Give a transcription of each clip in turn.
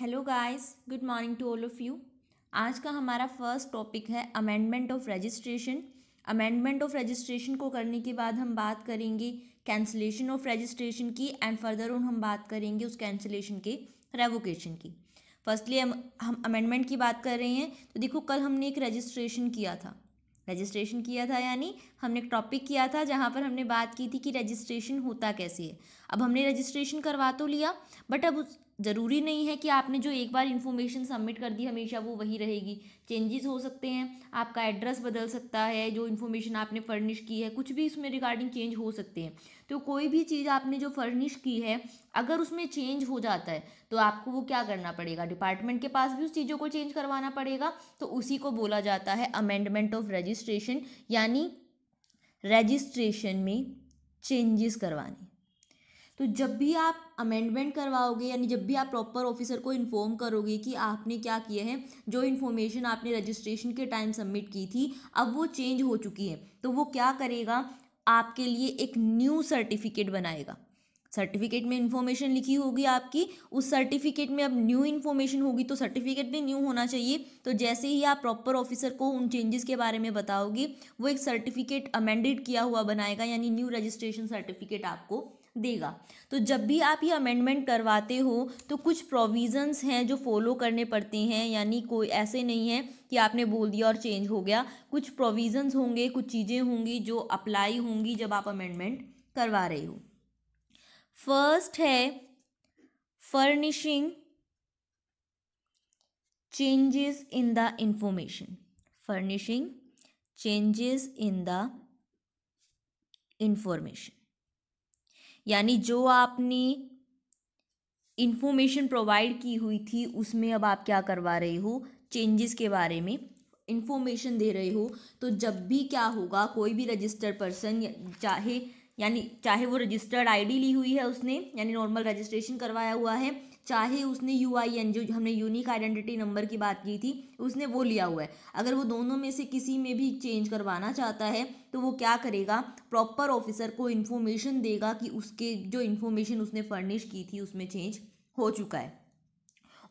hello guys good morning to all of you आज का हमारा फर्स्ट टॉपिक है amendment of registration amendment of registration को करने के बाद हम बात करेंगे कैंसिलेशन ऑफ रजिस्ट्रेशन की एंड फर्दर उन हम बात करेंगे उस कैंसिलेशन के रेवोकेशन की फर्स्टली हम अमेंडमेंट की बात कर रहे हैं तो देखो कल हमने एक रजिस्ट्रेशन किया था रजिस्ट्रेशन किया था यानी हमने एक टॉपिक किया था जहाँ पर हमने बात की थी कि रजिस्ट्रेशन होता कैसे है अब हमने रजिस्ट्रेशन करवा तो लिया बट अब उस ज़रूरी नहीं है कि आपने जो एक बार इन्फॉर्मेशन सबमिट कर दी हमेशा वो वही रहेगी चेंजेस हो सकते हैं आपका एड्रेस बदल सकता है जो इन्फॉर्मेशन आपने फर्निश की है कुछ भी इसमें रिगार्डिंग चेंज हो सकते हैं तो कोई भी चीज़ आपने जो फर्निश की है अगर उसमें चेंज हो जाता है तो आपको वो क्या करना पड़ेगा डिपार्टमेंट के पास भी उस चीज़ों को चेंज करवाना पड़ेगा तो उसी को बोला जाता है अमेंडमेंट ऑफ रजिस्ट्रेशन यानी रजिस्ट्रेशन में चेंजेस करवाने तो जब भी आप अमेंडमेंट करवाओगे यानी जब भी आप प्रॉपर ऑफिसर को इन्फॉर्म करोगे कि आपने क्या किया है जो इन्फॉर्मेशन आपने रजिस्ट्रेशन के टाइम सबमिट की थी अब वो चेंज हो चुकी है तो वो क्या करेगा आपके लिए एक न्यू सर्टिफिकेट बनाएगा सर्टिफिकेट में इन्फॉर्मेशन लिखी होगी आपकी उस सर्टिफिकेट में अब न्यू इन्फॉर्मेशन होगी तो सर्टिफिकेट भी न्यू होना चाहिए तो जैसे ही आप प्रॉपर ऑफिसर को उन चेंजेस के बारे में बताओगे वो एक सर्टिफिकेट अमेंडेड किया हुआ बनाएगा यानी न्यू रजिस्ट्रेशन सर्टिफिकेट आपको देगा तो जब भी आप ये अमेंडमेंट करवाते हो तो कुछ प्रोविज़न्स हैं जो फॉलो करने पड़ते हैं यानी कोई ऐसे नहीं है कि आपने बोल दिया और चेंज हो गया कुछ प्रोविजंस होंगे कुछ चीज़ें होंगी जो अप्लाई होंगी जब आप अमेंडमेंट करवा रहे हो फर्स्ट है furnishing changes in the information furnishing changes in the information यानी जो आपने इन्फॉर्मेशन प्रोवाइड की हुई थी उसमें अब आप क्या करवा रहे हो चेंजेस के बारे में इन्फॉर्मेशन दे रहे हो तो जब भी क्या होगा कोई भी रजिस्टर्ड पर्सन चाहे यानी चाहे वो रजिस्टर्ड आईडी ली हुई है उसने यानी नॉर्मल रजिस्ट्रेशन करवाया हुआ है चाहे उसने यू आई एन जो हमने यूनिक आइडेंटिटी नंबर की बात की थी उसने वो लिया हुआ है अगर वो दोनों में से किसी में भी चेंज करवाना चाहता है तो वो क्या करेगा प्रॉपर ऑफिसर को इन्फॉर्मेशन देगा कि उसके जो इन्फॉर्मेशन उसने फर्निश की थी उसमें चेंज हो चुका है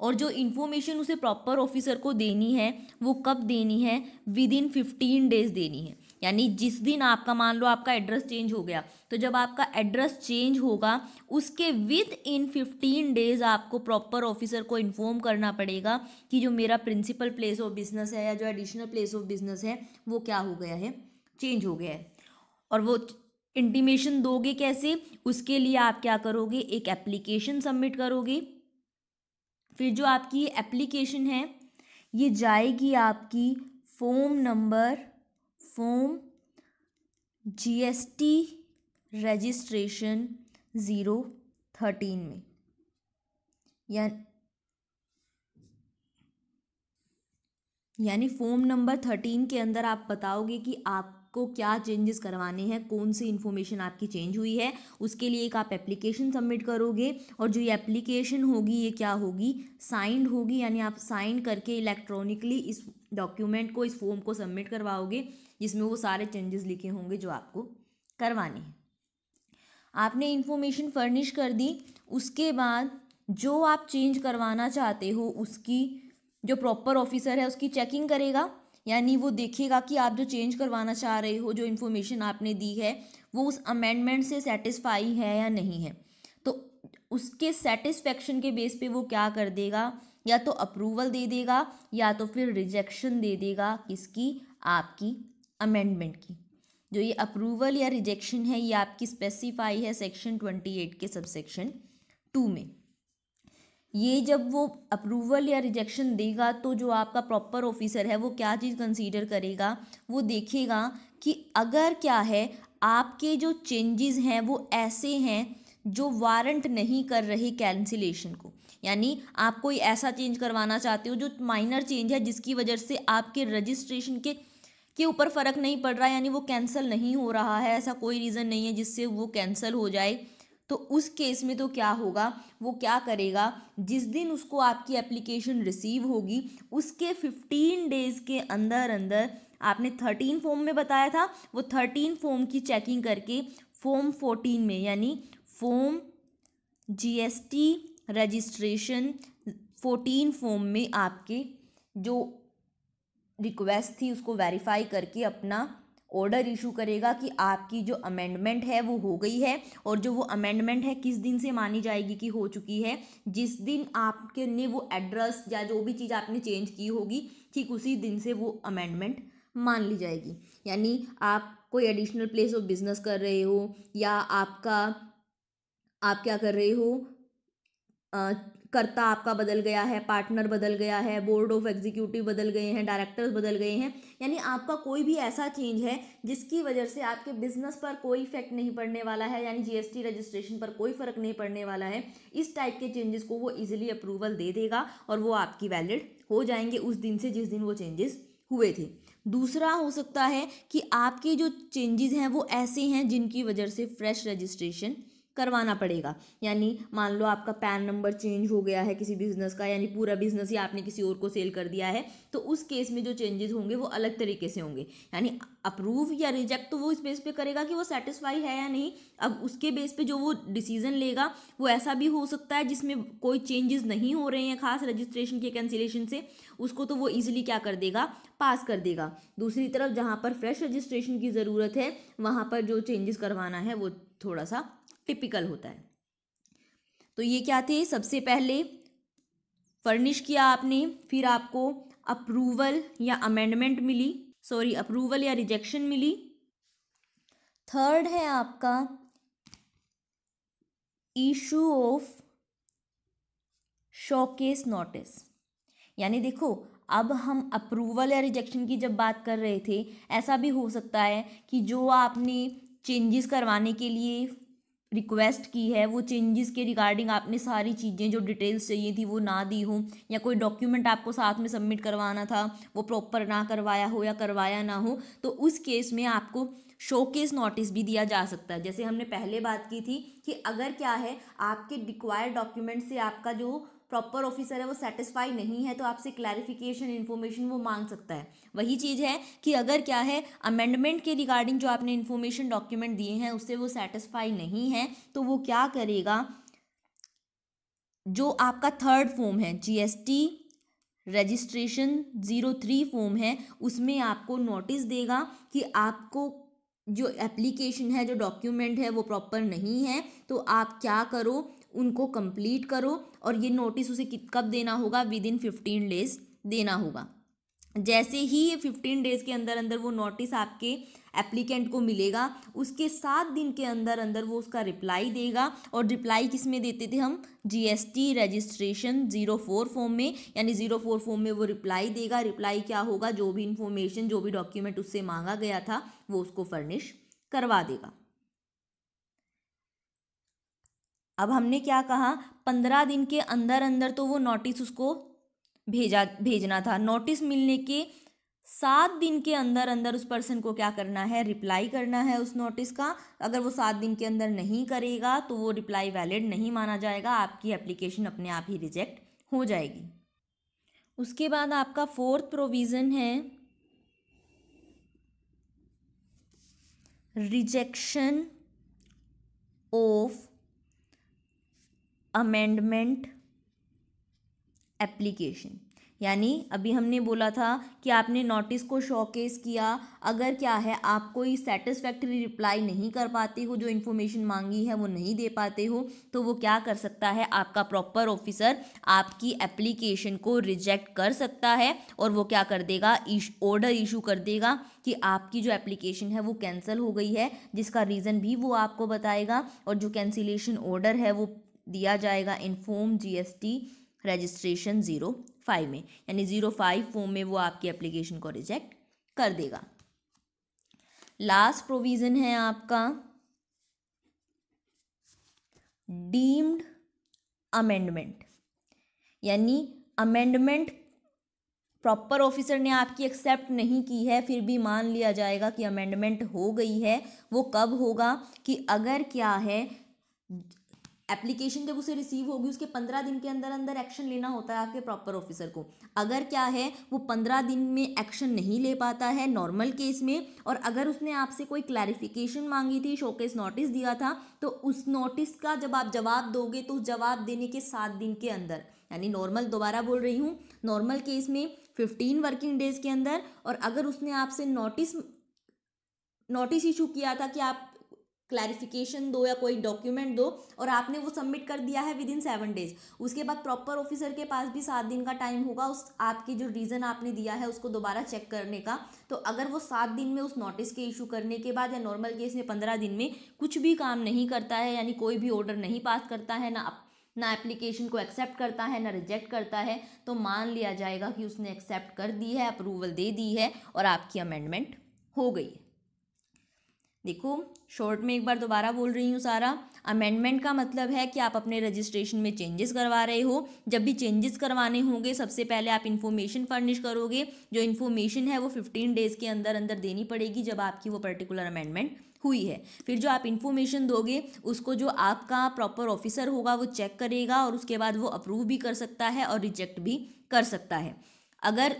और जो इन्फॉर्मेशन उसे प्रॉपर ऑफिसर को देनी है वो कब देनी है विद इन फिफ्टीन डेज देनी है यानी जिस दिन आपका मान लो आपका एड्रेस चेंज हो गया तो जब आपका एड्रेस चेंज होगा उसके विद इन फिफ्टीन डेज आपको प्रॉपर ऑफिसर को इन्फॉर्म करना पड़ेगा कि जो मेरा प्रिंसिपल प्लेस ऑफ बिजनेस है या जो एडिशनल प्लेस ऑफ बिजनेस है वो क्या हो गया है चेंज हो गया है और वो इंटीमेशन दोगे कैसे उसके लिए आप क्या करोगे एक एप्लीकेशन सबमिट करोगे फिर जो आपकी एप्लीकेशन है ये जाएगी आपकी form number form GST registration zero thirteen में या यानी फॉर्म नंबर थर्टीन के अंदर आप बताओगे कि आपको क्या चेंजेस करवाने हैं कौन सी इन्फॉर्मेशन आपकी चेंज हुई है उसके लिए एक आप एप्लीकेशन सबमिट करोगे और जो ये एप्लीकेशन होगी ये क्या होगी साइंड होगी यानी आप साइन करके इलेक्ट्रॉनिकली इस डॉक्यूमेंट को इस फॉर्म को सबमिट करवाओगे जिसमें वो सारे चेंजेस लिखे होंगे जो आपको करवाने हैं आपने इन्फॉर्मेशन फर्निश कर दी उसके बाद जो आप चेंज करवाना चाहते हो उसकी जो प्रॉपर ऑफिसर है उसकी चेकिंग करेगा यानी वो देखेगा कि आप जो चेंज करवाना चाह रहे हो जो इन्फॉर्मेशन आपने दी है वो उस अमेंडमेंट से सेटिस्फाई है या नहीं है तो उसके सेटिस्फेक्शन के बेस पे वो क्या कर देगा या तो अप्रूवल दे देगा या तो फिर रिजेक्शन दे देगा किसकी आपकी अमेंडमेंट की जो ये अप्रूवल या रिजेक्शन है ये आपकी स्पेसिफाई है सेक्शन ट्वेंटी एट के सबसेक्शन टू में ये जब वो अप्रूवल या रिजेक्शन देगा तो जो आपका प्रॉपर ऑफिसर है वो क्या चीज़ कंसीडर करेगा वो देखेगा कि अगर क्या है आपके जो चेंजेस हैं वो ऐसे हैं जो वारंट नहीं कर रहे कैंसिलेशन को यानी आप कोई ऐसा चेंज करवाना चाहते हो जो माइनर चेंज है जिसकी वजह से आपके रजिस्ट्रेशन के के ऊपर फ़र्क नहीं पड़ रहा यानी वो कैंसिल नहीं हो रहा है ऐसा कोई रीज़न नहीं है जिससे वो कैंसिल हो जाए तो उस केस में तो क्या होगा वो क्या करेगा जिस दिन उसको आपकी एप्लीकेशन रिसीव होगी उसके फिफ्टीन डेज़ के अंदर अंदर आपने थर्टीन फॉर्म में बताया था वो थर्टीन फॉर्म की चेकिंग करके फॉर्म फोर्टीन में यानी form GST registration fourteen form में आपके जो रिक्वेस्ट थी उसको वेरीफाई करके अपना ऑर्डर इशू करेगा कि आपकी जो अमेंडमेंट है वो हो गई है और जो वो अमेंडमेंट है किस दिन से मानी जाएगी कि हो चुकी है जिस दिन आपके ने वो एड्रेस या जो भी चीज़ आपने चेंज की होगी ठीक उसी दिन से वो अमेंडमेंट मान ली जाएगी यानी आप कोई एडिशनल प्लेस ऑफ बिजनेस कर रहे हो या आपका आप क्या कर रहे हो करता आपका बदल गया है पार्टनर बदल गया है बोर्ड ऑफ एग्जीक्यूटिव बदल गए हैं डायरेक्टर्स बदल गए हैं यानी आपका कोई भी ऐसा चेंज है जिसकी वजह से आपके बिजनेस पर कोई इफेक्ट नहीं पड़ने वाला है यानी जीएसटी रजिस्ट्रेशन पर कोई फर्क नहीं पड़ने वाला है इस टाइप के चेंजेस को वो इजिली अप्रूवल दे देगा और वो आपकी वैलिड हो जाएंगे उस दिन से जिस दिन वो चेंजेस हुए थे दूसरा हो सकता है कि आपके जो चेंजेस हैं वो ऐसे हैं जिनकी वजह से फ्रेश रजिस्ट्रेशन करवाना पड़ेगा यानी मान लो आपका पैन नंबर चेंज हो गया है किसी बिजनेस का यानी पूरा बिजनेस ही आपने किसी और को सेल कर दिया है तो उस केस में जो चेंजेस होंगे वो अलग तरीके से होंगे यानी अप्रूव या रिजेक्ट तो वो इस बेस पे करेगा कि वो सेटिस्फाई है या नहीं अब उसके बेस पे जो वो डिसीजन लेगा वो ऐसा भी हो सकता है जिसमें कोई चेंजेस नहीं हो रहे हैं खास रजिस्ट्रेशन के कैंसिलेशन से उसको तो वो ईजिली क्या कर देगा पास कर देगा दूसरी तरफ जहाँ पर फ्रेश रजिस्ट्रेशन की ज़रूरत है वहाँ पर जो चेंजेस करवाना है वो थोड़ा सा टिपिकल होता है तो ये क्या थे सबसे पहले फर्निश किया आपने फिर आपको अप्रूवल या अमेंडमेंट मिली सॉरी अप्रूवल या रिजेक्शन मिली थर्ड है आपका इशू ऑफ शोकेस नोटिस यानी देखो अब हम अप्रूवल या रिजेक्शन की जब बात कर रहे थे ऐसा भी हो सकता है कि जो आपने चेंजेस करवाने के लिए रिक्वेस्ट की है वो चेंजेस के रिगार्डिंग आपने सारी चीज़ें जो डिटेल्स चाहिए थी वो ना दी हो या कोई डॉक्यूमेंट आपको साथ में सबमिट करवाना था वो प्रॉपर ना करवाया हो या करवाया ना हो तो उस केस में आपको शोकेस नोटिस भी दिया जा सकता है जैसे हमने पहले बात की थी कि अगर क्या है आपके रिक्वायर्ड डॉक्यूमेंट से आपका जो प्रॉपर ऑफिसर है वो सेटिस्फाई नहीं है तो आपसे क्लैरिफिकेशन इन्फॉर्मेशन वो मांग सकता है वही चीज़ है कि अगर क्या है अमेंडमेंट के रिगार्डिंग जो आपने इन्फॉर्मेशन डॉक्यूमेंट दिए हैं उससे वो सेटिस्फाई नहीं है तो वो क्या करेगा जो आपका थर्ड फॉर्म है G registration zero three form है उसमें आपको नोटिस देगा कि आपको जो एप्लीकेशन है जो डॉक्यूमेंट है वो प्रॉपर नहीं है तो आप क्या करो उनको कंप्लीट करो और ये नोटिस उसे कब देना होगा विद इन फिफ्टीन डेज देना होगा जैसे ही ये फिफ्टीन डेज़ के अंदर अंदर वो नोटिस आपके एप्लीकेंट को मिलेगा उसके सात दिन के अंदर अंदर वो उसका रिप्लाई देगा और रिप्लाई किस में देते थे हम GST registration zero four form में यानी ज़ीरो फोर फॉर्म में वो रिप्लाई देगा रिप्लाई क्या होगा जो भी इंफॉर्मेशन जो भी डॉक्यूमेंट उससे मांगा गया था वो उसको फर्निश करवा देगा अब हमने क्या कहा पंद्रह दिन के अंदर अंदर तो वो नोटिस उसको भेजा भेजना था नोटिस मिलने के सात दिन के अंदर अंदर उस पर्सन को क्या करना है रिप्लाई करना है उस नोटिस का अगर वो सात दिन के अंदर नहीं करेगा तो वो रिप्लाई वैलिड नहीं माना जाएगा आपकी एप्लीकेशन अपने आप ही रिजेक्ट हो जाएगी उसके बाद आपका फोर्थ प्रोविज़न है रिजेक्शन ऑफ अमेंडमेंट एप्लीकेशन यानी अभी हमने बोला था कि आपने नोटिस को शोकेस किया अगर क्या है आप कोई सेटिस्फैक्ट्री रिप्लाई नहीं कर पाते हो जो इन्फॉर्मेशन मांगी है वो नहीं दे पाते हो तो वो क्या कर सकता है आपका प्रॉपर ऑफिसर आपकी एप्लीकेशन को रिजेक्ट कर सकता है और वो क्या कर देगा ऑर्डर इशू कर देगा कि आपकी जो एप्लीकेशन है वो कैंसिल हो गई है जिसका रीज़न भी वो आपको बताएगा और जो कैंसिलेशन ऑर्डर है वो दिया जाएगा in form GST registration zero five में यानी ज़ीरो फाइव फॉर्म में वो आपकी एप्लीकेशन को रिजेक्ट कर देगा लास्ट प्रोविज़न है आपका डीम्ड अमेंडमेंट यानी अमेंडमेंट प्रॉपर ऑफिसर ने आपकी एक्सेप्ट नहीं की है फिर भी मान लिया जाएगा कि अमेंडमेंट हो गई है वो कब होगा कि अगर क्या है एप्लीकेशन जब उसे रिसीव होगी उसके पंद्रह दिन के अंदर अंदर एक्शन लेना होता है आपके प्रॉपर ऑफिसर को अगर क्या है वो पंद्रह दिन में एक्शन नहीं ले पाता है नॉर्मल केस में और अगर उसने आपसे कोई क्लैरिफिकेशन मांगी थी शोकेस नोटिस दिया था तो उस नोटिस का जब आप जवाब दोगे तो जवाब देने के सात दिन के अंदर यानी नॉर्मल दोबारा बोल रही हूँ नॉर्मल केस में फिफ्टीन वर्किंग डेज के अंदर और अगर उसने आपसे नोटिस नोटिस इशू किया था कि आप क्लैरिफिकेशन दो या कोई डॉक्यूमेंट दो और आपने वो सबमिट कर दिया है विद इन सेवन डेज उसके बाद प्रॉपर ऑफिसर के पास भी सात दिन का टाइम होगा उस आपके जो रीज़न आपने दिया है उसको दोबारा चेक करने का तो अगर वो सात दिन में उस नोटिस के इशू करने के बाद या नॉर्मल केस में पंद्रह दिन में कुछ भी काम नहीं करता है यानी कोई भी ऑर्डर नहीं पास करता है ना ना एप्लीकेशन को एक्सेप्ट करता है ना रिजेक्ट करता है तो मान लिया जाएगा कि उसने एक्सेप्ट कर दी है अप्रूवल दे दी है और आपकी अमेंडमेंट हो गई है देखो शॉर्ट में एक बार दोबारा बोल रही हूँ सारा अमेंडमेंट का मतलब है कि आप अपने रजिस्ट्रेशन में चेंजेस करवा रहे हो जब भी चेंजेस करवाने होंगे सबसे पहले आप इन्फॉर्मेशन फर्निश करोगे जो इन्फॉर्मेशन है वो फिफ्टीन डेज़ के अंदर अंदर देनी पड़ेगी जब आपकी वो पर्टिकुलर अमेंडमेंट हुई है फिर जो आप इन्फॉर्मेशन दोगे उसको जो आपका प्रॉपर ऑफिसर होगा वो चेक करेगा और उसके बाद वो अप्रूव भी कर सकता है और रिजेक्ट भी कर सकता है अगर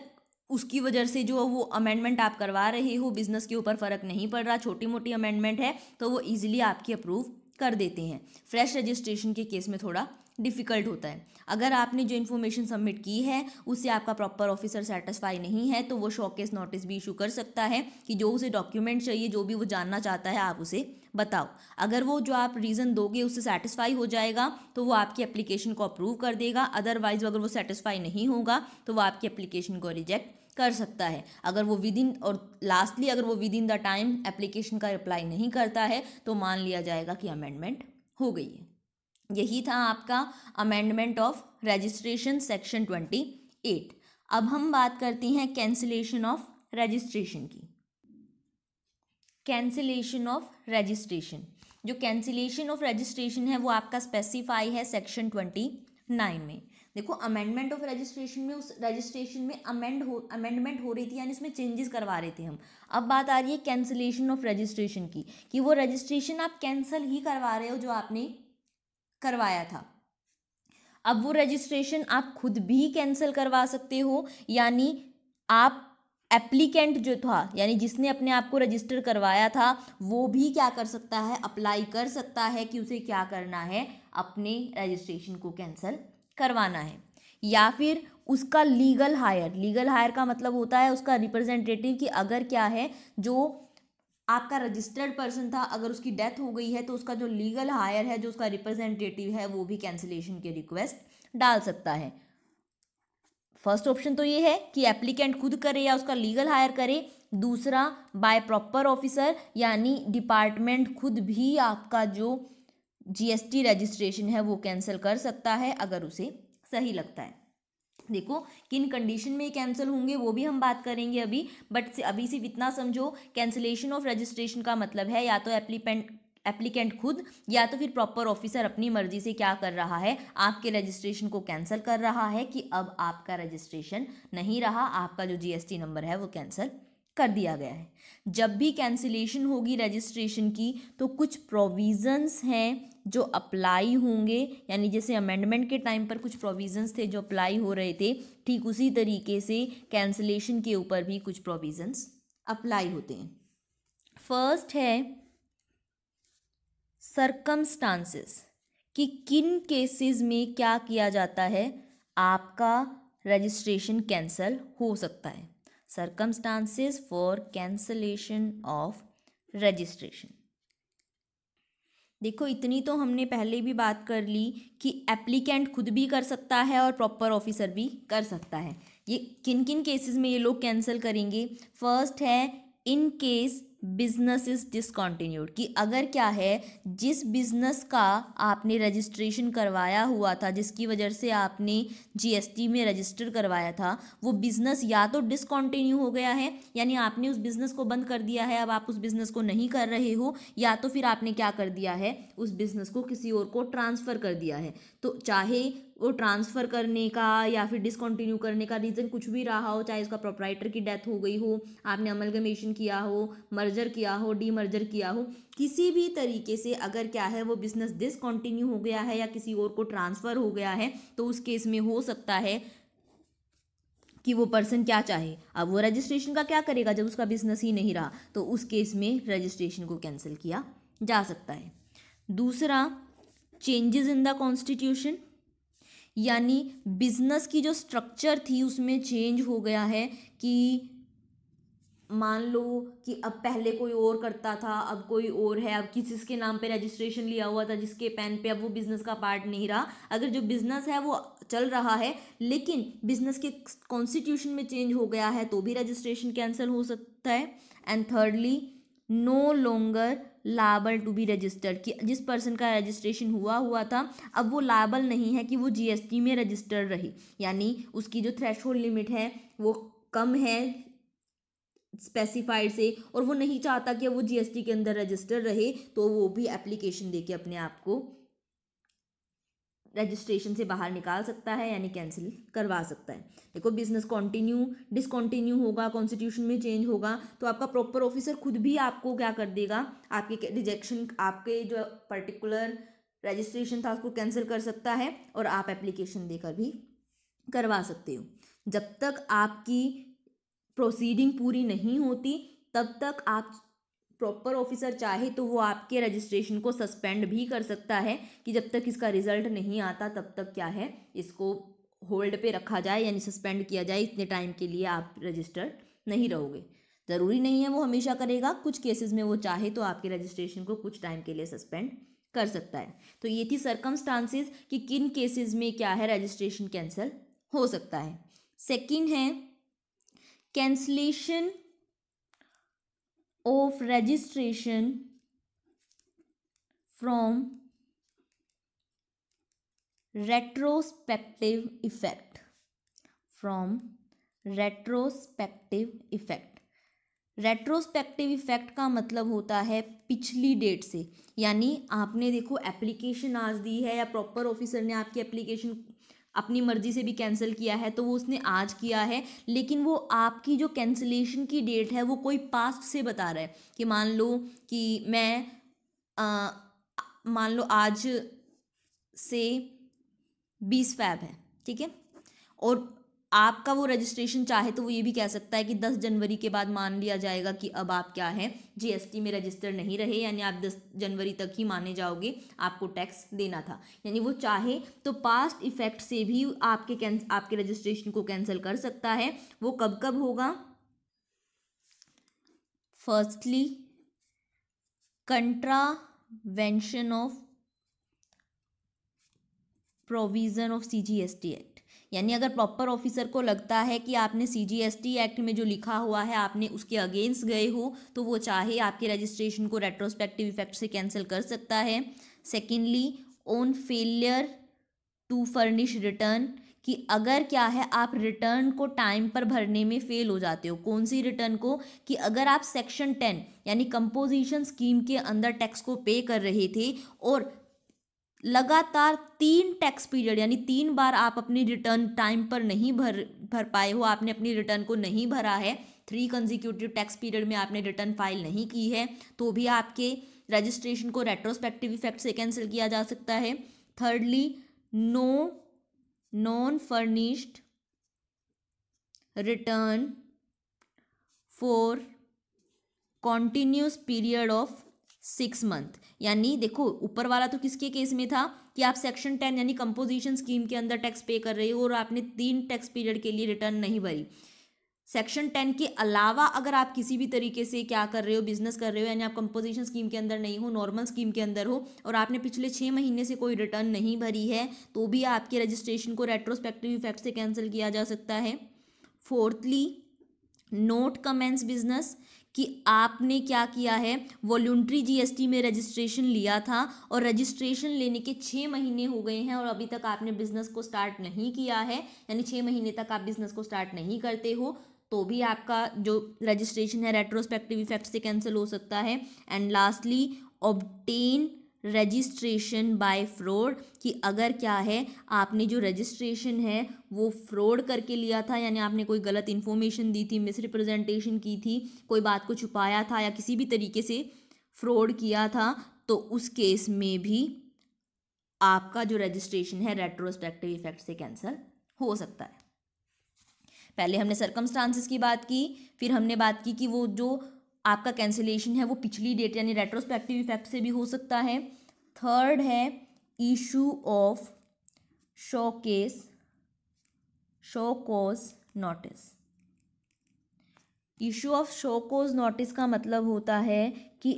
उसकी वजह से जो वो अमेंडमेंट आप करवा रहे हो बिजनेस के ऊपर फ़र्क नहीं पड़ रहा छोटी मोटी अमेंडमेंट है तो वो ईजिली आपकी अप्रूव कर देते हैं फ्रेश रजिस्ट्रेशन के केस में थोड़ा डिफ़िकल्ट होता है अगर आपने जो इन्फॉर्मेशन सबमिट की है उससे आपका प्रॉपर ऑफिसर सेटिस्फाई नहीं है तो वो शॉकेस नोटिस भी इशू कर सकता है कि जो उसे डॉक्यूमेंट चाहिए जो भी वो जानना चाहता है आप उसे बताओ अगर वो जो आप रीज़न दोगे उससे सेटिस्फाई हो जाएगा तो वो आपकी एप्लीकेशन को अप्रूव कर देगा अदरवाइज अगर वो सेटिस्फाई नहीं होगा तो वो आपकी एप्लीकेशन को रिजेक्ट कर सकता है अगर वो विद इन और लास्टली अगर वो within the time application का रिप्लाई नहीं करता है तो मान लिया जाएगा कि अमेंडमेंट हो गई है यही था आपका amendment of registration section twenty eight अब हम बात करते हैं कैंसिलेशन ऑफ रजिस्ट्रेशन की कैंसिलेशन ऑफ रजिस्ट्रेशन जो कैंसिलेशन ऑफ रजिस्ट्रेशन है वो आपका स्पेसिफाई है सेक्शन ट्वेंटी नाइन में देखो अमेंडमेंट ऑफ रजिस्ट्रेशन में उस रजिस्ट्रेशन में अमेंड हो अमेंडमेंट हो रही थी यानी इसमें चेंजेस करवा रहे थे हम अब बात आ रही है कैंसिलेशन ऑफ रजिस्ट्रेशन की कि वो रजिस्ट्रेशन आप कैंसिल ही करवा रहे हो जो आपने करवाया था अब वो रजिस्ट्रेशन आप खुद भी कैंसिल करवा सकते हो यानी आप एप्लीकेंट जो था यानी जिसने अपने आप को रजिस्टर करवाया था वो भी क्या कर सकता है अप्लाई कर सकता है कि उसे क्या करना है अपने रजिस्ट्रेशन को कैंसिल करवाना है या फिर उसका लीगल हायर लीगल हायर का मतलब होता है उसका रिप्रेजेंटेटिव कि अगर क्या है जो आपका रजिस्टर्ड पर्सन था अगर उसकी डेथ हो गई है तो उसका जो लीगल हायर है जो उसका रिप्रेजेंटेटिव है वो भी कैंसिलेशन के रिक्वेस्ट डाल सकता है फर्स्ट ऑप्शन तो ये है कि एप्लीकेंट खुद करे या उसका लीगल हायर करे दूसरा बाय प्रॉपर ऑफिसर यानी डिपार्टमेंट खुद भी आपका जो जीएसटी रजिस्ट्रेशन है वो कैंसिल कर सकता है अगर उसे सही लगता है देखो किन कंडीशन में कैंसिल होंगे वो भी हम बात करेंगे अभी बट अभी सिर्फ इतना समझो कैंसिलेशन ऑफ रजिस्ट्रेशन का मतलब है या तो एप्लीपेंट एप्लीकेंट खुद या तो फिर प्रॉपर ऑफिसर अपनी मर्जी से क्या कर रहा है आपके रजिस्ट्रेशन को कैंसिल कर रहा है कि अब आपका रजिस्ट्रेशन नहीं रहा आपका जो जीएसटी नंबर है वो कैंसिल कर दिया गया है जब भी कैंसिलेशन होगी रजिस्ट्रेशन की तो कुछ प्रोविज़न्स हैं जो अप्लाई होंगे यानी जैसे अमेंडमेंट के टाइम पर कुछ प्रोविज़न्स थे जो अप्लाई हो रहे थे ठीक उसी तरीके से कैंसिलेशन के ऊपर भी कुछ प्रोविज़न्स अप्लाई होते हैं फर्स्ट है सरकमस्टांसेस कि किन केसेस में क्या किया जाता है आपका रजिस्ट्रेशन कैंसिल हो सकता है circumstances for cancellation of registration देखो इतनी तो हमने पहले भी बात कर ली कि एप्लीकेंट खुद भी कर सकता है और प्रॉपर ऑफिसर भी कर सकता है ये किन किन केसेस में ये लोग कैंसिल करेंगे फर्स्ट है in case business is discontinued कि अगर क्या है जिस बिजनेस का आपने रजिस्ट्रेशन करवाया हुआ था जिसकी वजह से आपने जीएसटी में रजिस्टर करवाया था वो बिजनेस या तो डिसकॉन्टिन्यू हो गया है यानी आपने उस बिजनेस को बंद कर दिया है अब आप उस बिजनेस को नहीं कर रहे हो या तो फिर आपने क्या कर दिया है उस बिजनेस को किसी और को ट्रांसफर कर दिया है तो चाहे वो ट्रांसफ़र करने का या फिर डिसकंटिन्यू करने का रीज़न कुछ भी रहा हो चाहे उसका प्रोपराइटर की डेथ हो गई हो आपने अमलगमेशन किया हो मर्जर किया हो डी मर्जर किया हो किसी भी तरीके से अगर क्या है वो बिज़नेस डिसकंटिन्यू हो गया है या किसी और को ट्रांसफ़र हो गया है तो उस केस में हो सकता है कि वो पर्सन क्या चाहे अब वो रजिस्ट्रेशन का क्या करेगा जब उसका बिजनेस ही नहीं रहा तो उस केस में रजिस्ट्रेशन को कैंसिल किया जा सकता है दूसरा चेंजेस इन द कॉन्स्टिट्यूशन यानी बिजनेस की जो स्ट्रक्चर थी उसमें चेंज हो गया है कि मान लो कि अब पहले कोई और करता था अब कोई और है अब किसी के नाम पे रजिस्ट्रेशन लिया हुआ था जिसके पैन पे अब वो बिज़नेस का पार्ट नहीं रहा अगर जो बिज़नेस है वो चल रहा है लेकिन बिज़नेस के कॉन्स्टिट्यूशन में चेंज हो गया है तो भी रजिस्ट्रेशन कैंसिल हो सकता है and thirdly no longer liable to be registered कि जिस पर्सन का रजिस्ट्रेशन हुआ हुआ था अब वो लाबल नहीं है कि वो जीएसटी में रजिस्टर्ड रहे यानी उसकी जो थ्रेश लिमिट है वो कम है स्पेसिफाइड से और वो नहीं चाहता कि वो जीएसटी के अंदर रजिस्टर रहे तो वो भी एप्लीकेशन दे के अपने आप को रजिस्ट्रेशन से बाहर निकाल सकता है यानी कैंसिल करवा सकता है देखो बिजनेस कंटिन्यू डिसकंटिन्यू होगा कॉन्स्टिट्यूशन में चेंज होगा तो आपका प्रॉपर ऑफिसर खुद भी आपको क्या कर देगा आपके रिजेक्शन आपके जो पर्टिकुलर रजिस्ट्रेशन था उसको कैंसिल कर सकता है और आप एप्लीकेशन देकर भी करवा सकते हो जब तक आपकी प्रोसीडिंग पूरी नहीं होती तब तक आप प्रॉपर ऑफिसर चाहे तो वो आपके रजिस्ट्रेशन को सस्पेंड भी कर सकता है कि जब तक इसका रिजल्ट नहीं आता तब तक क्या है इसको होल्ड पे रखा जाए यानी सस्पेंड किया जाए इतने टाइम के लिए आप रजिस्टर्ड नहीं रहोगे ज़रूरी नहीं है वो हमेशा करेगा कुछ केसेस में वो चाहे तो आपके रजिस्ट्रेशन को कुछ टाइम के लिए सस्पेंड कर सकता है तो ये थी सरकमस्टांसिस कि किन केसेस में क्या है रजिस्ट्रेशन कैंसिल हो सकता है सेकेंड है cancellation of registration from retrospective effect from retrospective effect retrospective effect का मतलब होता है पिछली डेट से यानी आपने देखो एप्लीकेशन आज दी है या प्रॉपर ऑफिसर ने आपकी एप्लीकेशन अपनी मर्जी से भी कैंसिल किया है तो वो उसने आज किया है लेकिन वो आपकी जो कैंसिलेशन की डेट है वो कोई पास्ट से बता रहा है कि मान लो कि मैं मान लो आज से बीस फैब है ठीक है और आपका वो रजिस्ट्रेशन चाहे तो वो ये भी कह सकता है कि 10 जनवरी के बाद मान लिया जाएगा कि अब आप क्या है जीएसटी में रजिस्टर नहीं रहे यानी आप 10 जनवरी तक ही माने जाओगे आपको टैक्स देना था यानी वो चाहे तो पास्ट इफेक्ट से भी आपके कैंस आपके रजिस्ट्रेशन को कैंसिल कर सकता है वो कब कब होगा firstly contravention of provision of C G S T act यानी अगर प्रॉपर ऑफिसर को लगता है कि आपने सी एक्ट में जो लिखा हुआ है आपने उसके अगेंस्ट गए हो तो वो चाहे आपके रजिस्ट्रेशन को रेट्रोस्पेक्टिव इफेक्ट से कैंसिल कर सकता है secondly on failure to furnish return कि अगर क्या है आप रिटर्न को टाइम पर भरने में फेल हो जाते हो कौन सी रिटर्न को कि अगर आप सेक्शन टेन यानी कंपोजिशन स्कीम के अंदर टैक्स को पे कर रहे थे और लगातार तीन टैक्स पीरियड यानी तीन बार आप अपनी रिटर्न टाइम पर नहीं भर भर पाए हो आपने अपनी रिटर्न को नहीं भरा है थ्री कंजिक्यूटिव टैक्स पीरियड में आपने रिटर्न फाइल नहीं की है तो भी आपके रजिस्ट्रेशन को रेट्रोस्पेक्टिव इफेक्ट से कैंसिल किया जा सकता है thirdly no non furnished return for continuous period of six month यानी देखो ऊपर वाला तो किसके केस में था कि आप सेक्शन टेन यानी कंपोजिशन स्कीम के अंदर टैक्स पे कर रहे हो और आपने तीन टैक्स पीरियड के लिए रिटर्न नहीं भरी सेक्शन टेन के अलावा अगर आप किसी भी तरीके से क्या कर रहे हो बिजनेस कर रहे हो यानी आप कंपोजिशन स्कीम के अंदर नहीं हो नॉर्मल स्कीम के अंदर हो और आपने पिछले छः महीने से कोई रिटर्न नहीं भरी है तो भी आपके रजिस्ट्रेशन को रेट्रोस्पेक्टिव इफेक्ट से कैंसिल किया जा सकता है फोर्थली नोट कमेंस बिजनेस कि आपने क्या किया है वॉल्ट्री जीएसटी में रजिस्ट्रेशन लिया था और रजिस्ट्रेशन लेने के छः महीने हो गए हैं और अभी तक आपने बिजनेस को स्टार्ट नहीं किया है यानी छः महीने तक आप बिजनेस को स्टार्ट नहीं करते हो तो भी आपका जो रजिस्ट्रेशन है रेट्रोस्पेक्टिव इफेक्ट से कैंसिल हो सकता है and lastly obtain registration by fraud कि अगर क्या है आपने जो रजिस्ट्रेशन है वो फ्रॉड करके लिया था यानी आपने कोई गलत इन्फॉर्मेशन दी थी मिसरिप्रजेंटेशन की थी कोई बात को छुपाया था या किसी भी तरीके से फ्रॉड किया था तो उस केस में भी आपका जो रजिस्ट्रेशन है रेट्रोस्पेक्टिव इफेक्ट से कैंसिल हो सकता है पहले हमने सरकमस्टांसिस की बात की फिर हमने बात की कि वो जो आपका कैंसिलेशन है वो पिछली डेट यानी रेट्रोस्पेक्टिव इफेक्ट से भी हो सकता है थर्ड है issue of show case show cause notice issue of show cause notice का मतलब होता है कि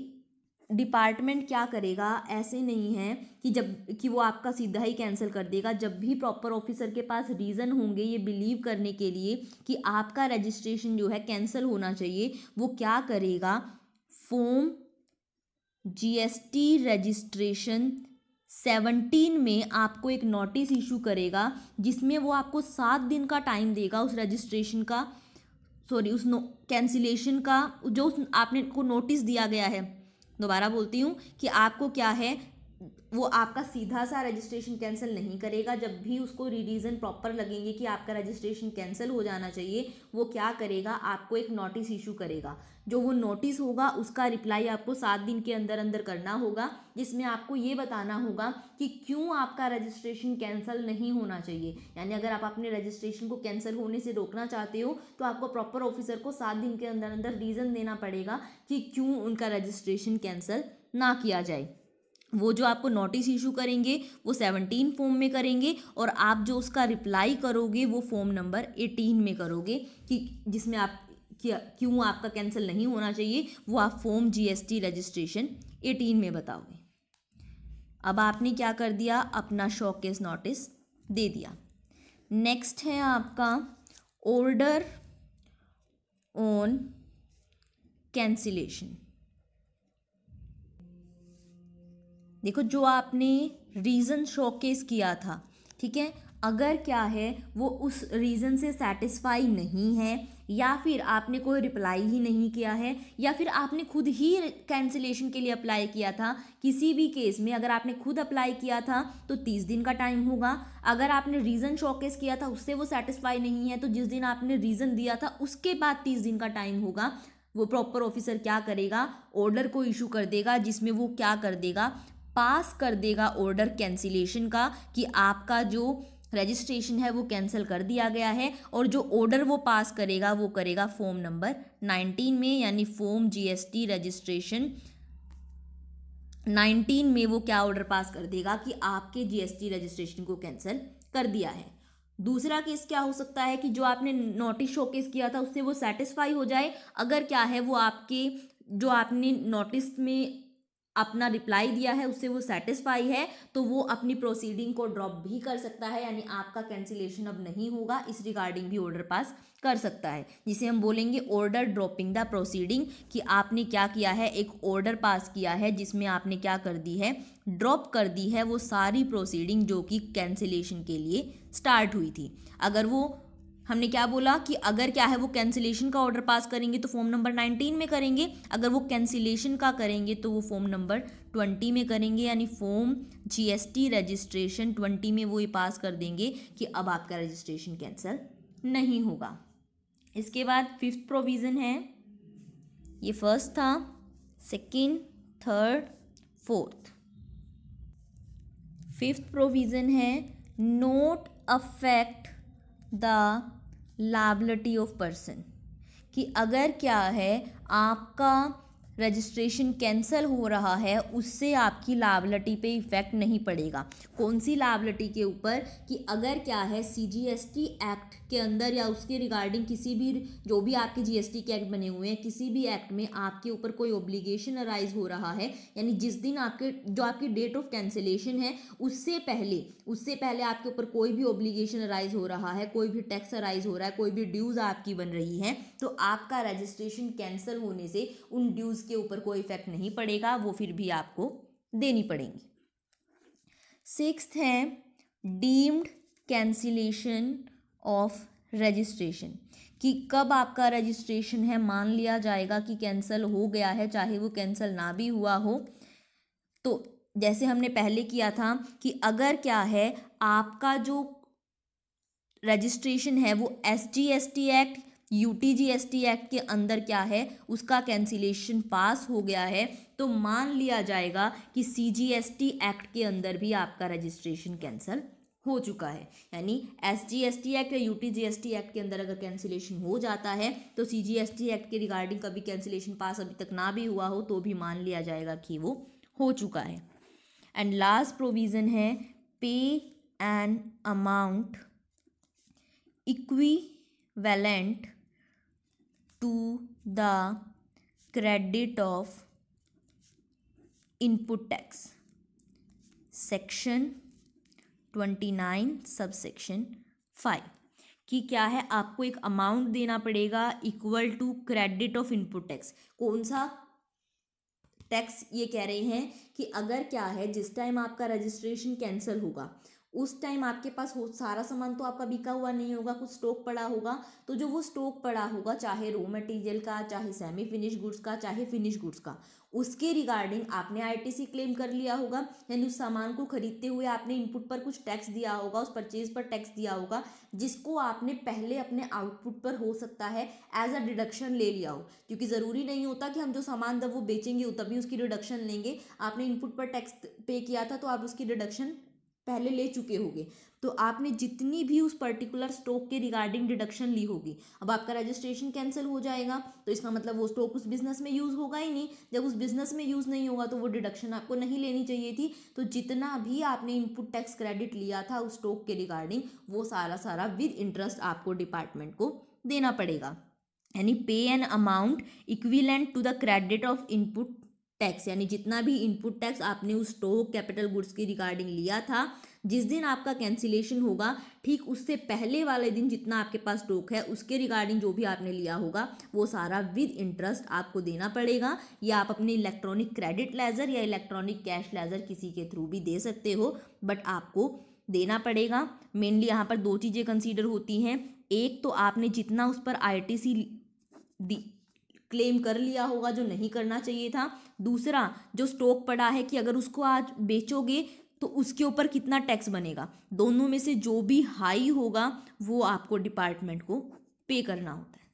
डिपार्टमेंट क्या करेगा ऐसे नहीं है कि जब कि वो आपका सीधा ही कैंसिल कर देगा जब भी प्रॉपर ऑफिसर के पास रीज़न होंगे ये बिलीव करने के लिए कि आपका रजिस्ट्रेशन जो है कैंसिल होना चाहिए वो क्या करेगा फॉर्म जीएसटी रजिस्ट्रेशन सेवनटीन में आपको एक नोटिस इशू करेगा जिसमें वो आपको सात दिन का टाइम देगा उस रजिस्ट्रेशन का सॉरी उस कैंसिलेशन का जो आपने को नोटिस दिया गया है दोबारा बोलती हूँ कि आपको क्या है वो आपका सीधा सा रजिस्ट्रेशन कैंसिल नहीं करेगा जब भी उसको रीरीज़न प्रॉपर लगेंगे कि आपका रजिस्ट्रेशन कैंसिल हो जाना चाहिए वो क्या करेगा आपको एक नोटिस इशू करेगा जो वो नोटिस होगा उसका रिप्लाई आपको सात दिन के अंदर अंदर करना होगा जिसमें आपको ये बताना होगा कि क्यों आपका रजिस्ट्रेशन कैंसिल नहीं होना चाहिए यानी अगर आप अपने रजिस्ट्रेशन को कैंसिल होने से रोकना चाहते हो तो आपको प्रॉपर ऑफिसर को सात दिन के अंदर अंदर रीज़न देना पड़ेगा कि क्यों उनका रजिस्ट्रेशन कैंसिल ना किया जाए वो जो आपको नोटिस इशू करेंगे वो सेवनटीन फॉर्म में करेंगे और आप जो उसका रिप्लाई करोगे वो फॉर्म नंबर एटीन में करोगे कि जिसमें आप क्यों आपका कैंसिल नहीं होना चाहिए वो आप फॉर्म जीएसटी रजिस्ट्रेशन एटीन में बताओगे अब आपने क्या कर दिया अपना शॉकेस नोटिस दे दिया नेक्स्ट है आपका ऑर्डर ऑन कैंसिलेशन देखो जो आपने रीज़न शोकेस किया था ठीक है अगर क्या है वो उस रीज़न से सेटिस्फाई नहीं है या फिर आपने कोई रिप्लाई ही नहीं किया है या फिर आपने खुद ही कैंसिलेशन के लिए अप्लाई किया था किसी भी केस में अगर आपने खुद अप्लाई किया था तो तीस दिन का टाइम होगा अगर आपने रीज़न शोकेस किया था उससे वो सेटिस्फाई नहीं है तो जिस दिन आपने रीज़न दिया था उसके बाद तीस दिन का टाइम होगा वो प्रॉपर ऑफिसर क्या करेगा ऑर्डर को इशू कर देगा जिसमें वो क्या कर देगा पास कर देगा ऑर्डर कैंसिलेशन का कि आपका जो रजिस्ट्रेशन है वो कैंसिल कर दिया गया है और जो ऑर्डर वो पास करेगा वो करेगा फॉर्म नंबर नाइनटीन में यानी फॉर्म जीएसटी रजिस्ट्रेशन नाइनटीन में वो क्या ऑर्डर पास कर देगा कि आपके जीएसटी रजिस्ट्रेशन को कैंसिल कर दिया है दूसरा केस क्या हो सकता है कि जो आपने नोटिस शोकेस किया था उससे वो सेटिस्फाई हो जाए अगर क्या है वो आपके जो आपने नोटिस में अपना रिप्लाई दिया है उससे वो सेटिस्फाई है तो वो अपनी प्रोसीडिंग को ड्रॉप भी कर सकता है यानी आपका कैंसिलेशन अब नहीं होगा इस रिगार्डिंग भी ऑर्डर पास कर सकता है जिसे हम बोलेंगे ऑर्डर ड्रॉपिंग द प्रोसीडिंग कि आपने क्या किया है एक ऑर्डर पास किया है जिसमें आपने क्या कर दी है ड्रॉप कर दी है वो सारी प्रोसीडिंग जो कि कैंसिलेशन के लिए स्टार्ट हुई थी अगर वो हमने क्या बोला कि अगर क्या है वो कैंसिलेशन का ऑर्डर पास करेंगे तो फॉर्म नंबर नाइनटीन में करेंगे अगर वो कैंसिलेशन का करेंगे तो वो फॉर्म नंबर ट्वेंटी में करेंगे यानी फॉर्म जीएसटी रजिस्ट्रेशन ट्वेंटी में वो ये पास कर देंगे कि अब आपका रजिस्ट्रेशन कैंसिल नहीं होगा इसके बाद फिफ्थ प्रोविज़न है ये फर्स्ट था second third fourth fifth provision है not affect the liability of person कि अगर क्या है आपका रजिस्ट्रेशन कैंसिल हो रहा है उससे आपकी लावलिटी पे इफ़ेक्ट नहीं पड़ेगा कौन सी लावलिटी के ऊपर कि अगर क्या है सी एक्ट के अंदर या उसके रिगार्डिंग किसी भी जो भी आपके जीएसटी के एक्ट बने हुए हैं किसी भी एक्ट में आपके ऊपर कोई ओब्लिगेशन अराइज हो रहा है यानी जिस दिन आपके जो आपकी डेट ऑफ कैंसिलेशन है उससे पहले उससे पहले आपके ऊपर कोई भी ओब्लीगेशन अराइज हो रहा है कोई भी टैक्स अराइज हो रहा है कोई भी ड्यूज़ आपकी बन रही है तो आपका रजिस्ट्रेशन कैंसिल होने से उन ड्यूज़ उसके ऊपर कोई इफेक्ट नहीं पड़ेगा वो फिर भी आपको देनी पड़ेंगी सिक्स है डीम्ड कैंसिलेशन ऑफ रजिस्ट्रेशन कि कब आपका रजिस्ट्रेशन है मान लिया जाएगा कि कैंसिल हो गया है चाहे वो कैंसिल ना भी हुआ हो तो जैसे हमने पहले किया था कि अगर क्या है आपका जो रजिस्ट्रेशन है वो S G S T act U T act के अंदर क्या है उसका कैंसिलेशन पास हो गया है तो मान लिया जाएगा कि टी एक्ट के अंदर भी आपका रजिस्ट्रेशन कैंसिल हो चुका है यानी S G S T act या U T G S T act के अंदर अगर कैंसिलेशन हो जाता है तो C G S T act के रिगार्डिंग कभी कैंसिलेशन पास अभी तक ना भी हुआ हो तो भी मान लिया जाएगा कि वो हो चुका है एंड लास्ट प्रोविज़न है pay an amount equivalent to the credit of input tax section twenty nine sub section five कि क्या है आपको एक अमाउंट देना पड़ेगा equal to credit of input tax कौन सा टैक्स ये कह रहे हैं कि अगर क्या है जिस टाइम आपका रजिस्ट्रेशन कैंसिल होगा उस टाइम आपके पास हो सारा सामान तो आपका बिका हुआ नहीं होगा कुछ स्टॉक पड़ा होगा तो जो वो स्टॉक पड़ा होगा चाहे रो मटेरियल का चाहे सेमी फिनिश गुड्स का चाहे फिनिश गुड्स का उसके रिगार्डिंग आपने आईटीसी क्लेम कर लिया होगा यानी उस सामान को खरीदते हुए आपने इनपुट पर कुछ टैक्स दिया होगा उस परचेज पर टैक्स दिया होगा जिसको आपने पहले अपने आउटपुट पर हो सकता है एज अ डिडक्शन ले लिया हो क्योंकि ज़रूरी नहीं होता कि हम जो सामान जब वो बेचेंगे तभी उसकी डिडक्शन लेंगे आपने इनपुट पर टैक्स पे किया था तो आप उसकी डिडक्शन पहले ले चुके होंगे तो आपने जितनी भी उस पर्टिकुलर स्टॉक के रिगार्डिंग डिडक्शन ली होगी अब आपका रजिस्ट्रेशन कैंसिल हो जाएगा तो इसका मतलब वो स्टॉक उस बिजनेस में यूज़ होगा ही नहीं जब उस बिजनेस में यूज़ नहीं होगा तो वो डिडक्शन आपको नहीं लेनी चाहिए थी तो जितना भी आपने इनपुट टैक्स क्रेडिट लिया था उस स्टॉक के रिगार्डिंग वो सारा सारा विद इंटरेस्ट आपको डिपार्टमेंट को देना पड़ेगा यानी pay an amount equivalent to the credit of input tax यानी जितना भी इनपुट टैक्स आपने उस स्टॉक कैपिटल गुड्स की रिगार्डिंग लिया था जिस दिन आपका कैंसिलेशन होगा ठीक उससे पहले वाले दिन जितना आपके पास स्टॉक है उसके रिगार्डिंग जो भी आपने लिया होगा वो सारा विद इंटरेस्ट आपको देना पड़ेगा या आप अपने इलेक्ट्रॉनिक क्रेडिट लेजर या इलेक्ट्रॉनिक कैश लेजर किसी के थ्रू भी दे सकते हो बट आपको देना पड़ेगा मेनली यहाँ पर दो चीज़ें कंसिडर होती हैं एक तो आपने जितना उस पर आई दी क्लेम कर लिया होगा जो नहीं करना चाहिए था दूसरा जो स्टॉक पड़ा है कि अगर उसको आज बेचोगे तो उसके ऊपर कितना टैक्स बनेगा दोनों में से जो भी हाई होगा वो आपको डिपार्टमेंट को पे करना होता है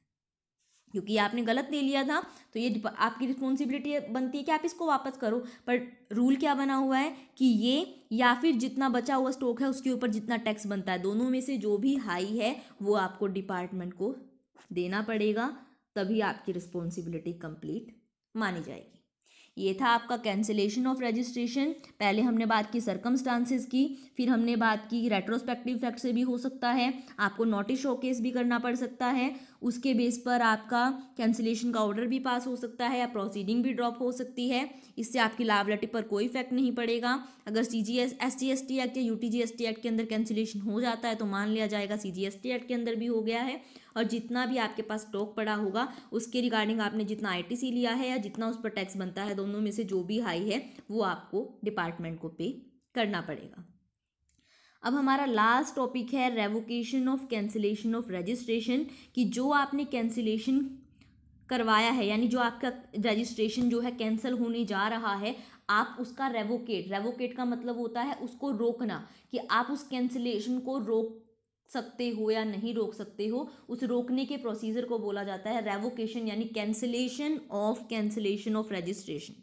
क्योंकि आपने गलत ले लिया था तो ये आपकी रिस्पॉन्सिबिलिटी बनती है कि आप इसको वापस करो पर रूल क्या बना हुआ है कि ये या फिर जितना बचा हुआ स्टॉक है उसके ऊपर जितना टैक्स बनता है दोनों में से जो भी हाई है वो आपको डिपार्टमेंट को देना पड़ेगा तभी आपकी रिस्पॉन्सिबिलिटी कंप्लीट मानी जाएगी ये था आपका कैंसिलेशन ऑफ रजिस्ट्रेशन पहले हमने बात की सर्कमस्टांसिस की फिर हमने बात की रेट्रोस्पेक्टिव फैक्ट से भी हो सकता है आपको नोटिस शोकेस भी करना पड़ सकता है उसके बेस पर आपका कैंसिलेशन का ऑर्डर भी पास हो सकता है या प्रोसीडिंग भी ड्रॉप हो सकती है इससे आपकी लाइबिलिटी पर कोई इफेक्ट नहीं पड़ेगा अगर C G S S T S T act या U T G S T act के अंदर कैंसिलेशन हो जाता है तो मान लिया जाएगा C G S T act के अंदर भी हो गया है और जितना भी आपके पास स्टॉक पड़ा होगा उसके रिगार्डिंग आपने जितना आई टी सी लिया है या जितना उस पर टैक्स बनता है दोनों में से जो भी हाई है वो आपको डिपार्टमेंट को पे करना पड़ेगा अब हमारा लास्ट टॉपिक है revocation of cancellation of registration कि जो आपने कैंसिलेशन करवाया है यानी जो आपका रजिस्ट्रेशन जो है कैंसिल होने जा रहा है आप उसका रेवोकेट रेवोकेट का मतलब होता है उसको रोकना कि आप उस कैंसिलेशन को रोक सकते हो या नहीं रोक सकते हो उस रोकने के प्रोसीजर को बोला जाता है रेवोकेशन यानी cancellation of cancellation of registration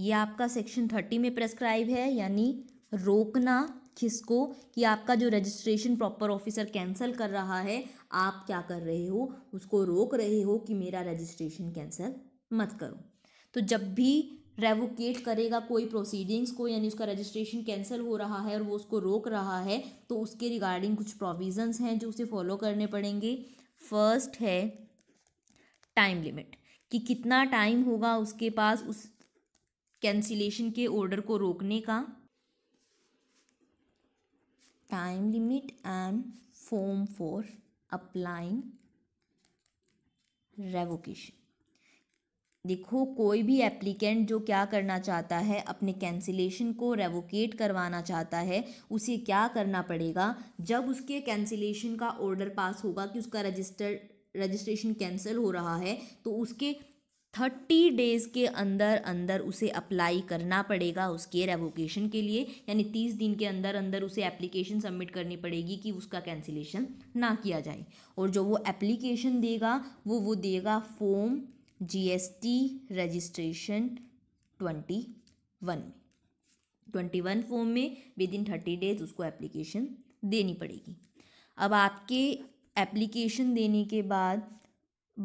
ये आपका सेक्शन थर्टी में प्रेस्क्राइब है यानी रोकना किसको कि आपका जो रजिस्ट्रेशन प्रॉपर ऑफिसर कैंसिल कर रहा है आप क्या कर रहे हो उसको रोक रहे हो कि मेरा रजिस्ट्रेशन कैंसिल मत करो तो जब भी रेवोकेट करेगा कोई प्रोसीडिंग्स को यानी उसका रजिस्ट्रेशन कैंसिल हो रहा है और वो उसको रोक रहा है तो उसके रिगार्डिंग कुछ प्रोविजंस हैं जो उसे फॉलो करने पड़ेंगे फर्स्ट है टाइम लिमिट कि कितना टाइम होगा उसके पास उस कैंसिलेशन के ऑर्डर को रोकने का time limit and form for applying revocation देखो कोई भी एप्लीकेंट जो क्या करना चाहता है अपने कैंसिलेशन को रेवोकेट करवाना चाहता है उसे क्या करना पड़ेगा जब उसके कैंसिलेशन का ऑर्डर पास होगा कि उसका रजिस्टर रजिस्ट्रेशन कैंसिल हो रहा है तो उसके थर्टी डेज़ के अंदर अंदर उसे अप्लाई करना पड़ेगा उसके रेवोकेशन के लिए यानी तीस दिन के अंदर अंदर उसे एप्लीकेशन सबमिट करनी पड़ेगी कि उसका कैंसिलेशन ना किया जाए और जो वो एप्लीकेशन देगा वो वो देगा form GST registration twenty one में ट्वेंटी वन फॉर्म में विद इन थर्टी डेज उसको एप्लीकेशन देनी पड़ेगी अब आपके एप्लीकेशन देने के बाद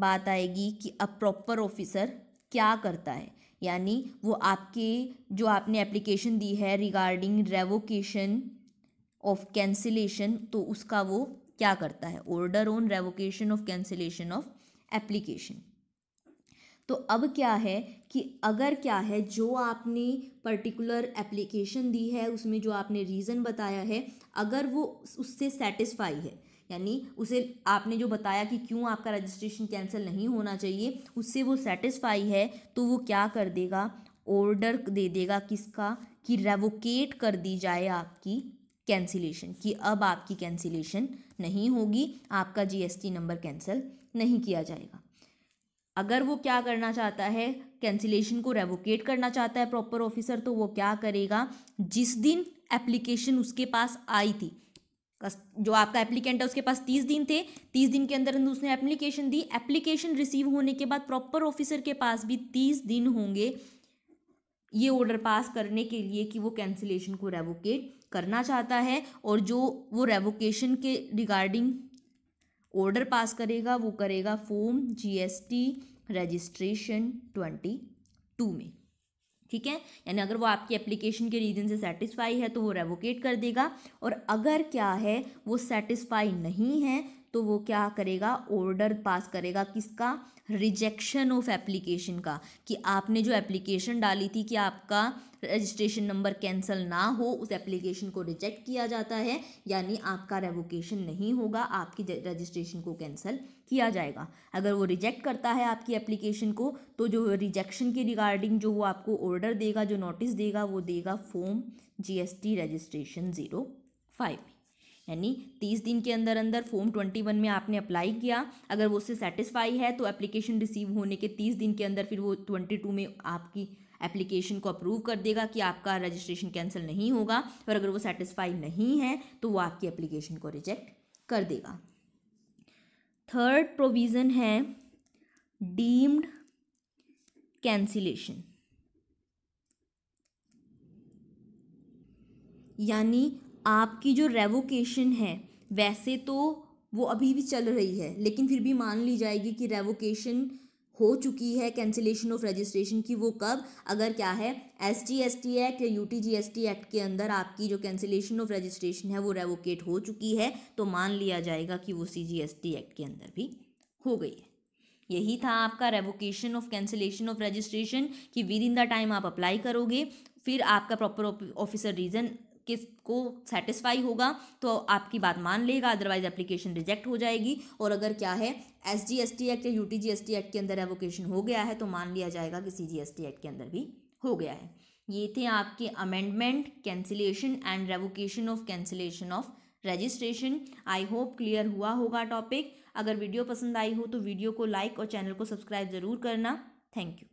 बात आएगी कि अ प्रॉपर ऑफिसर क्या करता है यानी वो आपके जो आपने एप्लीकेशन दी है रिगार्डिंग रेवोकेशन ऑफ कैंसिलेशन तो उसका वो क्या करता है order on revocation of cancellation of application तो अब क्या है कि अगर क्या है जो आपने पर्टिकुलर एप्लीकेशन दी है उसमें जो आपने रीज़न बताया है अगर वो उससे सेटिस्फाई है यानी उसे आपने जो बताया कि क्यों आपका रजिस्ट्रेशन कैंसिल नहीं होना चाहिए उससे वो सेटिस्फाई है तो वो क्या कर देगा ऑर्डर दे देगा किसका कि रेवोकेट कर दी जाए आपकी कैंसिलेशन कि अब आपकी कैंसिलेशन नहीं होगी आपका जीएसटी नंबर कैंसिल नहीं किया जाएगा अगर वो क्या करना चाहता है कैंसिलेशन को रेवोकेट करना चाहता है प्रॉपर ऑफिसर तो वो क्या करेगा जिस दिन एप्लीकेशन उसके पास आई थी जो आपका एप्लीकेंट है उसके पास तीस दिन थे तीस दिन के अंदर उसने एप्लीकेशन दी एप्लीकेशन रिसीव होने के बाद प्रॉपर ऑफिसर के पास भी तीस दिन होंगे ये ऑर्डर पास करने के लिए कि वो कैंसिलेशन को रेवोकेट करना चाहता है और जो वो रेवोकेशन के रिगार्डिंग ऑर्डर पास करेगा वो करेगा form GST registration twenty two में ठीक है यानी अगर वो आपकी एप्लीकेशन के रीज़न से सेटिस्फाई है तो वो रेवोकेट कर देगा और अगर क्या है वो सेटिस्फाई नहीं है तो वो क्या करेगा ऑर्डर पास करेगा किसका रिजेक्शन ऑफ एप्लीकेशन का कि आपने जो एप्लीकेशन डाली थी कि आपका रजिस्ट्रेशन नंबर कैंसिल ना हो उस एप्लीकेशन को रिजेक्ट किया जाता है यानी आपका रेवोकेशन नहीं होगा आपकी रजिस्ट्रेशन को कैंसिल किया जाएगा अगर वो रिजेक्ट करता है आपकी एप्लीकेशन को तो जो रिजेक्शन के रिगार्डिंग जो वो आपको ऑर्डर देगा जो नोटिस देगा वो देगा form GST registration zero five यानी तीस दिन के अंदर अंदर फॉर्म ट्वेंटी वन में आपने अप्लाई किया अगर वो उससे सेटिस्फाई है तो एप्लीकेशन रिसीव होने के तीस दिन के अंदर फिर वो ट्वेंटी टू में आपकी एप्लीकेशन को अप्रूव कर देगा कि आपका रजिस्ट्रेशन कैंसिल नहीं होगा और अगर वो सेटिस्फाई नहीं है तो वो आपकी एप्लीकेशन को रिजेक्ट कर देगा थर्ड प्रोविज़न है डीम्ड कैंसिलेशन यानी आपकी जो रेवोकेशन है वैसे तो वो अभी भी चल रही है लेकिन फिर भी मान ली जाएगी कि रेवोकेशन हो चुकी है कैंसिलेशन ऑफ रजिस्ट्रेशन की वो कब अगर क्या है S G S T act या U T G S T act के अंदर आपकी जो कैंसिलेशन ऑफ रजिस्ट्रेशन है वो रेवोकेट हो चुकी है तो मान लिया जाएगा कि वो C G S T act के अंदर भी हो गई है यही था आपका revocation of cancellation of registration कि विद इन द टाइम आप अप्लाई करोगे फिर आपका प्रॉपर ऑफिसर रीज़न किसको सेटिस्फाई होगा तो आपकी बात मान लेगा अदरवाइज एप्लीकेशन रिजेक्ट हो जाएगी और अगर क्या है S G S T act या U T G S T act के अंदर एवोकेशन हो गया है तो मान लिया जाएगा कि C G S T act के अंदर भी हो गया है ये थे आपके amendment cancellation and revocation of cancellation of registration I hope clear हुआ होगा टॉपिक अगर वीडियो पसंद आई हो तो वीडियो को लाइक और चैनल को सब्सक्राइब ज़रूर करना थैंक यू